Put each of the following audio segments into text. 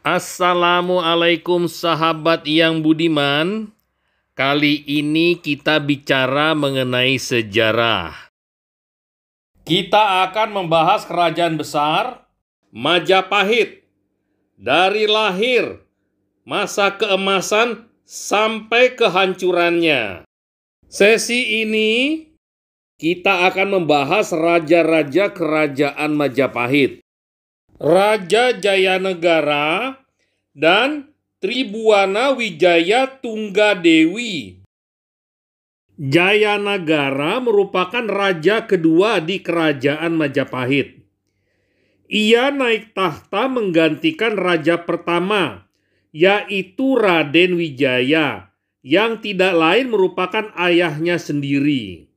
Assalamualaikum sahabat yang budiman. Kali ini kita bicara mengenai sejarah. Kita akan membahas kerajaan besar Majapahit dari lahir masa keemasan sampai kehancurannya. Sesi ini kita akan membahas raja-raja kerajaan Majapahit Raja Jayanegara, dan Tribuana Wijaya Tunggadewi. Jayanagara merupakan raja kedua di Kerajaan Majapahit. Ia naik tahta menggantikan raja pertama, yaitu Raden Wijaya, yang tidak lain merupakan ayahnya sendiri.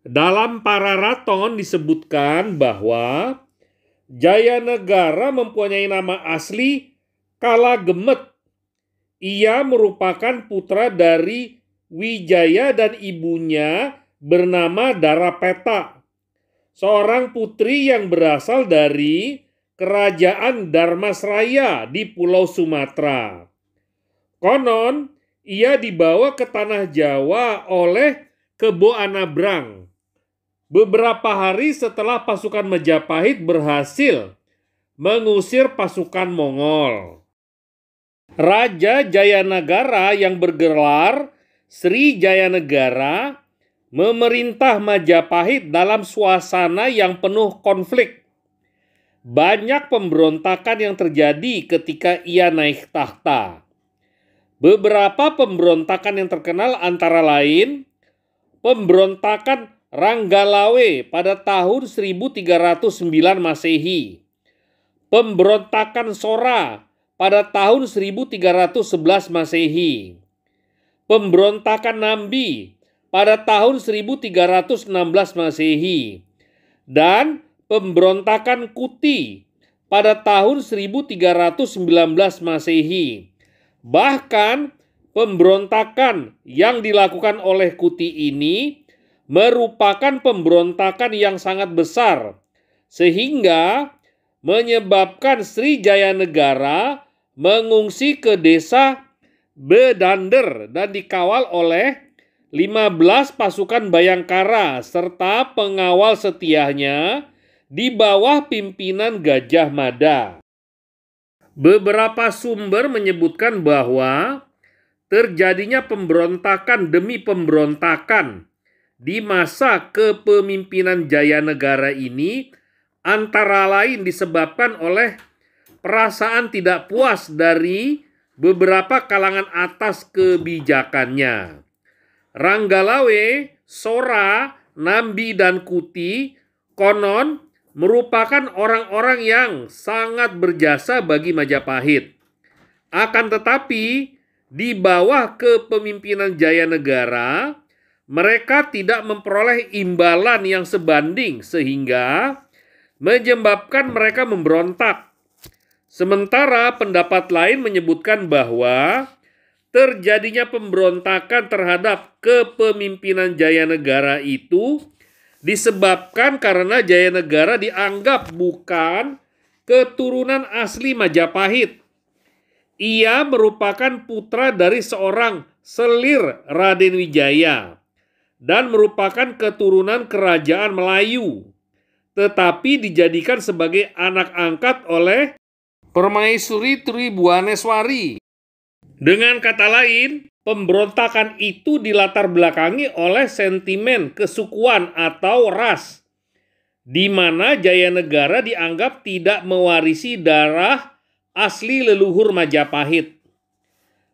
Dalam para raton disebutkan bahwa Jaya Negara mempunyai nama asli Kala Gemet. Ia merupakan putra dari Wijaya dan ibunya bernama Darapeta, seorang putri yang berasal dari kerajaan Dharmasraya di Pulau Sumatera. Konon, ia dibawa ke tanah Jawa oleh Kebo Anabrang Beberapa hari setelah pasukan Majapahit berhasil mengusir pasukan Mongol. Raja Jayanagara yang bergelar Sri Jayanagara memerintah Majapahit dalam suasana yang penuh konflik. Banyak pemberontakan yang terjadi ketika ia naik tahta. Beberapa pemberontakan yang terkenal antara lain pemberontakan Ranggalawe pada tahun 1309 Masehi. Pemberontakan Sora pada tahun 1311 Masehi. Pemberontakan Nambi pada tahun 1316 Masehi. Dan pemberontakan Kuti pada tahun 1319 Masehi. Bahkan pemberontakan yang dilakukan oleh Kuti ini merupakan pemberontakan yang sangat besar sehingga menyebabkan Sri Jayanegara mengungsi ke desa Bedander dan dikawal oleh 15 pasukan Bayangkara serta pengawal setianya di bawah pimpinan Gajah Mada. Beberapa sumber menyebutkan bahwa terjadinya pemberontakan demi pemberontakan di masa kepemimpinan Jaya Negara ini antara lain disebabkan oleh perasaan tidak puas dari beberapa kalangan atas kebijakannya. Ranggalawe, Sora, Nambi, dan Kuti konon merupakan orang-orang yang sangat berjasa bagi Majapahit. Akan tetapi, di bawah kepemimpinan Jaya Negara, mereka tidak memperoleh imbalan yang sebanding sehingga menyebabkan mereka memberontak. Sementara pendapat lain menyebutkan bahwa terjadinya pemberontakan terhadap kepemimpinan Jaya Negara itu disebabkan karena Jaya Negara dianggap bukan keturunan asli Majapahit. Ia merupakan putra dari seorang selir Raden Wijaya dan merupakan keturunan kerajaan Melayu, tetapi dijadikan sebagai anak angkat oleh Permaisuri Tribuaneswari. Dengan kata lain, pemberontakan itu dilatar belakangi oleh sentimen kesukuan atau ras, di mana Jaya Negara dianggap tidak mewarisi darah asli leluhur Majapahit.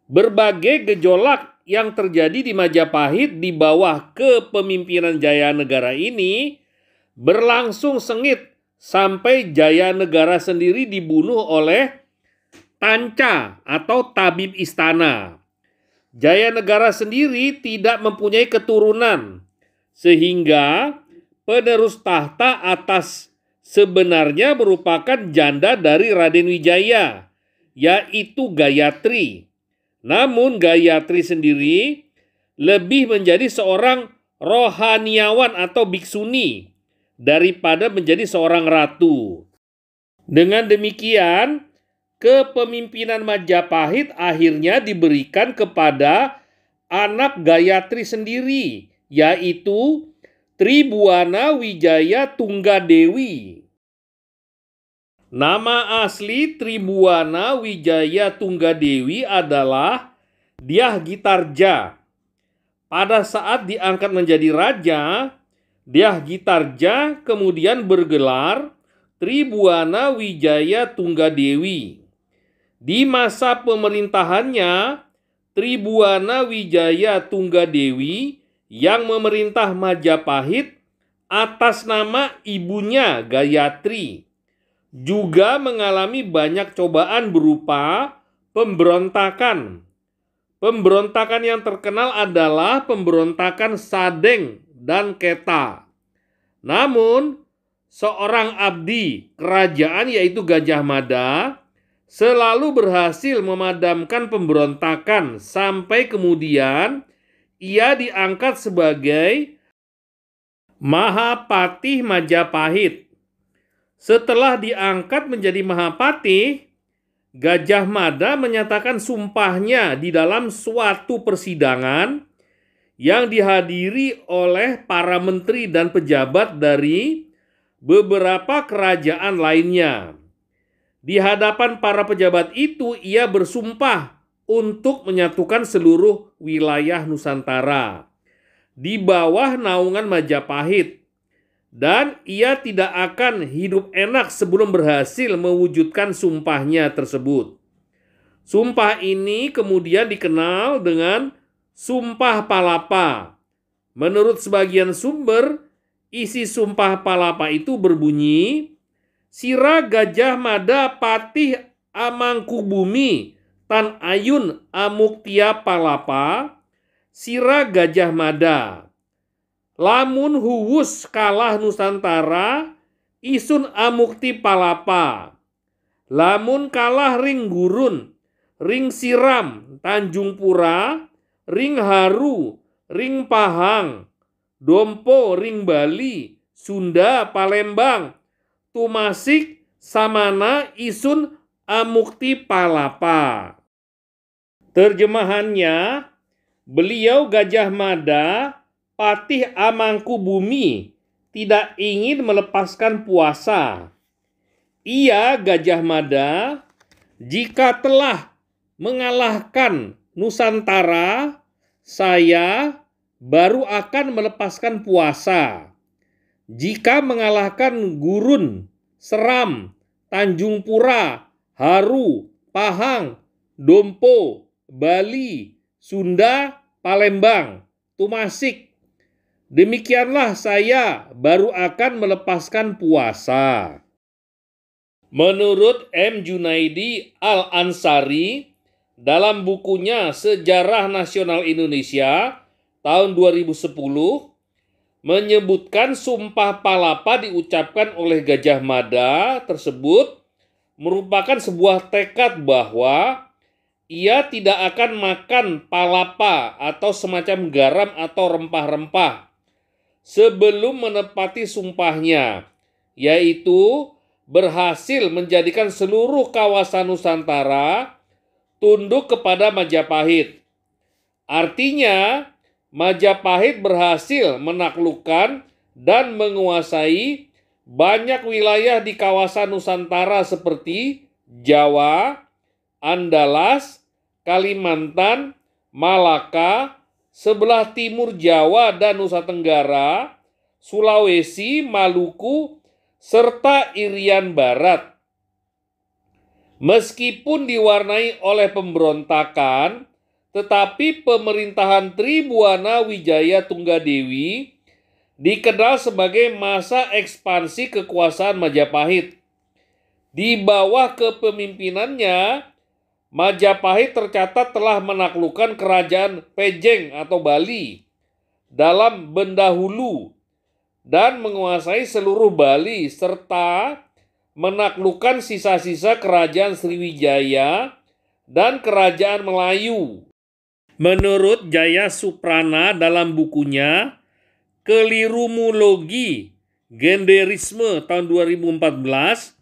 Berbagai gejolak yang terjadi di Majapahit di bawah kepemimpinan Jaya Negara ini berlangsung sengit sampai Jaya Negara sendiri dibunuh oleh Tanca atau tabib istana. Jaya Negara sendiri tidak mempunyai keturunan sehingga penerus tahta atas sebenarnya merupakan janda dari Raden Wijaya yaitu Gayatri. Namun Gayatri sendiri lebih menjadi seorang rohaniawan atau biksuni daripada menjadi seorang ratu. Dengan demikian, kepemimpinan Majapahit akhirnya diberikan kepada anak Gayatri sendiri, yaitu Tribuana Wijaya Tunggadewi. Nama asli Tribuana Wijaya Tunggadewi adalah Diah Gitarja. Pada saat diangkat menjadi raja, Diah Gitarja kemudian bergelar Tribuana Wijaya Tunggadewi. Di masa pemerintahannya, Tribuana Wijaya Tunggadewi yang memerintah Majapahit atas nama ibunya Gayatri juga mengalami banyak cobaan berupa pemberontakan. Pemberontakan yang terkenal adalah pemberontakan Sadeng dan Keta. Namun, seorang abdi kerajaan yaitu Gajah Mada selalu berhasil memadamkan pemberontakan sampai kemudian ia diangkat sebagai Mahapatih Majapahit setelah diangkat menjadi Mahapati, Gajah Mada menyatakan sumpahnya di dalam suatu persidangan yang dihadiri oleh para menteri dan pejabat dari beberapa kerajaan lainnya. Di hadapan para pejabat itu, ia bersumpah untuk menyatukan seluruh wilayah Nusantara di bawah naungan Majapahit dan ia tidak akan hidup enak sebelum berhasil mewujudkan sumpahnya tersebut. Sumpah ini kemudian dikenal dengan sumpah palapa. Menurut sebagian sumber, isi sumpah palapa itu berbunyi, Sira gajah mada patih amangkubumi tan ayun amuktia palapa, sira gajah mada. Lamun huwus kalah Nusantara, isun amukti palapa. Lamun kalah ring gurun, ring siram, Tanjung Pura, ring haru, ring pahang, dompo, ring Bali, Sunda, Palembang, tumasik, samana, isun, amukti palapa. Terjemahannya, beliau Gajah Mada Patih Amangku Bumi tidak ingin melepaskan puasa. Ia Gajah Mada jika telah mengalahkan Nusantara, saya baru akan melepaskan puasa. Jika mengalahkan Gurun, Seram, Tanjung Pura, Haru, Pahang, Dompo, Bali, Sunda, Palembang, Tumasik, Demikianlah saya baru akan melepaskan puasa. Menurut M. Junaidi Al-Ansari, dalam bukunya Sejarah Nasional Indonesia tahun 2010, menyebutkan sumpah palapa diucapkan oleh Gajah Mada tersebut merupakan sebuah tekad bahwa ia tidak akan makan palapa atau semacam garam atau rempah-rempah sebelum menepati sumpahnya, yaitu berhasil menjadikan seluruh kawasan Nusantara tunduk kepada Majapahit. Artinya, Majapahit berhasil menaklukkan dan menguasai banyak wilayah di kawasan Nusantara seperti Jawa, Andalas, Kalimantan, Malaka, sebelah timur Jawa dan Nusa Tenggara, Sulawesi, Maluku, serta Irian Barat. Meskipun diwarnai oleh pemberontakan, tetapi pemerintahan Tribuana Wijaya Tunggadewi dikenal sebagai masa ekspansi kekuasaan Majapahit. Di bawah kepemimpinannya, Majapahit tercatat telah menaklukkan kerajaan Pejeng atau Bali dalam benda hulu dan menguasai seluruh Bali serta menaklukkan sisa-sisa kerajaan Sriwijaya dan kerajaan Melayu. Menurut Jaya Suprana dalam bukunya Kelirumologi Genderisme tahun 2014,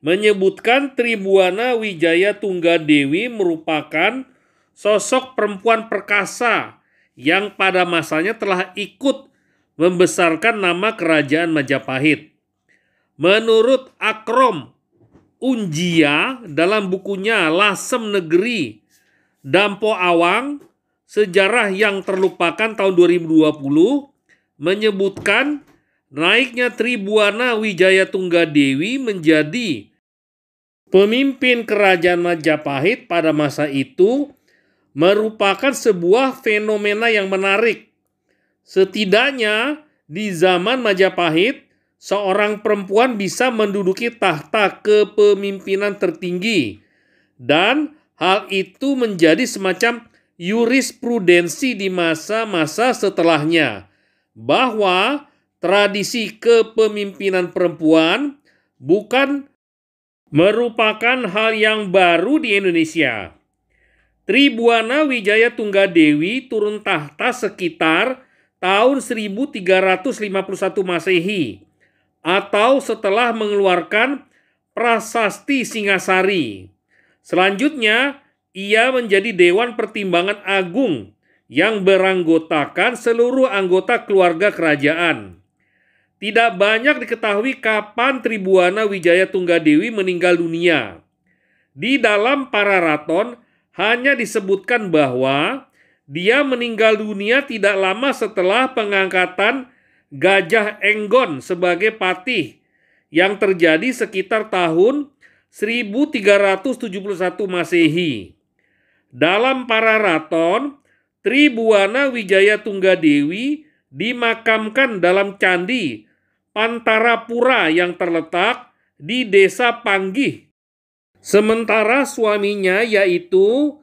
menyebutkan Tribuana Wijaya Tunggadewi merupakan sosok perempuan perkasa yang pada masanya telah ikut membesarkan nama kerajaan Majapahit. Menurut Akrom Unjia dalam bukunya Lasem Negeri Dampo Awang Sejarah yang terlupakan tahun 2020 menyebutkan naiknya Tribuana Wijaya Tunggadewi menjadi pemimpin kerajaan Majapahit pada masa itu merupakan sebuah fenomena yang menarik. Setidaknya di zaman Majapahit, seorang perempuan bisa menduduki tahta kepemimpinan tertinggi dan hal itu menjadi semacam jurisprudensi di masa-masa setelahnya bahwa tradisi kepemimpinan perempuan bukan merupakan hal yang baru di Indonesia. Tribuana Wijaya Tunggadewi turun tahta sekitar tahun 1351 Masehi atau setelah mengeluarkan prasasti Singasari. Selanjutnya, ia menjadi dewan pertimbangan agung yang beranggotakan seluruh anggota keluarga kerajaan. Tidak banyak diketahui kapan Tribuana Wijaya Tunggadewi meninggal dunia. Di dalam para raton hanya disebutkan bahwa dia meninggal dunia tidak lama setelah pengangkatan Gajah Enggon sebagai patih yang terjadi sekitar tahun 1371 Masehi. Dalam para raton, Tribuana Wijaya Tunggadewi dimakamkan dalam candi Pantarapura yang terletak di Desa Panggih. Sementara suaminya yaitu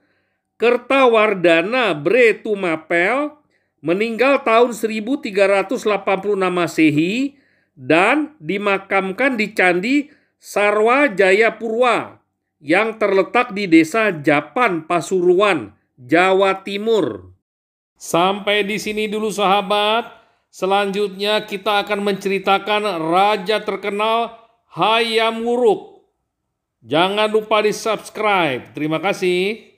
Kertawardana Bre Tumapel meninggal tahun 1386 Masehi dan dimakamkan di Candi Sarwa Jayapurwa yang terletak di Desa Japan Pasuruan, Jawa Timur. Sampai di sini dulu sahabat. Selanjutnya kita akan menceritakan raja terkenal Hayam Wuruk. Jangan lupa di subscribe. Terima kasih.